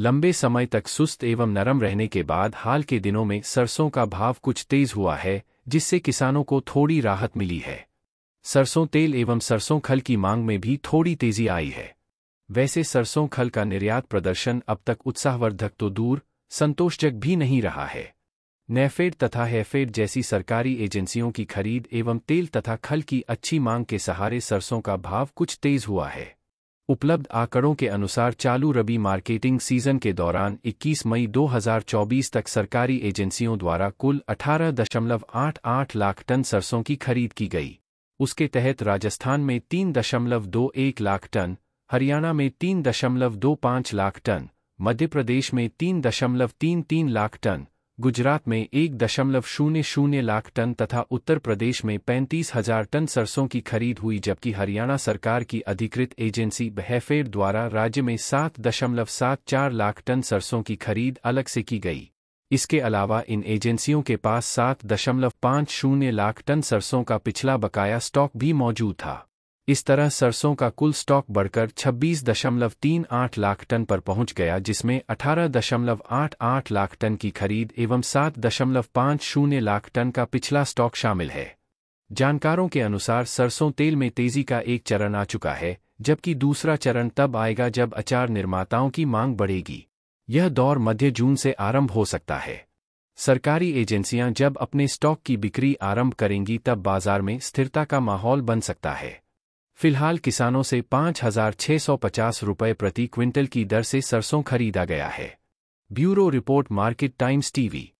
लंबे समय तक सुस्त एवं नरम रहने के बाद हाल के दिनों में सरसों का भाव कुछ तेज हुआ है जिससे किसानों को थोड़ी राहत मिली है सरसों तेल एवं सरसों खल की मांग में भी थोड़ी तेजी आई है वैसे सरसों खल का निर्यात प्रदर्शन अब तक उत्साहवर्धक तो दूर संतोषजक भी नहीं रहा है नेफेड तथा हैफ़ेड जैसी सरकारी एजेंसियों की खरीद एवं तेल तथा खल की अच्छी मांग के सहारे सरसों का भाव कुछ तेज हुआ है उपलब्ध आंकड़ों के अनुसार चालू रबी मार्केटिंग सीजन के दौरान 21 मई 2024 तक सरकारी एजेंसियों द्वारा कुल 18.88 लाख टन सरसों की खरीद की गई उसके तहत राजस्थान में 3.21 लाख टन हरियाणा में 3.25 लाख टन मध्य प्रदेश में 3.33 लाख टन गुजरात में एक दशमलव शून्य शून्य लाख टन तथा उत्तर प्रदेश में पैंतीस हजार टन सरसों की खरीद हुई जबकि हरियाणा सरकार की अधिकृत एजेंसी बहफेड द्वारा राज्य में सात दशमलव सात चार लाख टन सरसों की खरीद अलग से की गई इसके अलावा इन एजेंसियों के पास सात दशमलव पाँच शून्य लाख टन सरसों का पिछला बकाया स्टॉक भी मौजूद था इस तरह सरसों का कुल स्टॉक बढ़कर 26.38 लाख टन पर पहुंच गया जिसमें 18.88 लाख टन की खरीद एवं 7.50 लाख टन का पिछला स्टॉक शामिल है जानकारों के अनुसार सरसों तेल में तेजी का एक चरण आ चुका है जबकि दूसरा चरण तब आएगा जब अचार निर्माताओं की मांग बढ़ेगी यह दौर मध्य जून से आरंभ हो सकता है सरकारी एजेंसियां जब अपने स्टॉक की बिक्री आरंभ करेंगी तब बाजार में स्थिरता का माहौल बन सकता है फिलहाल किसानों से पाँच हजार सौ पचास प्रति क्विंटल की दर से सरसों खरीदा गया है bureau report market Times TV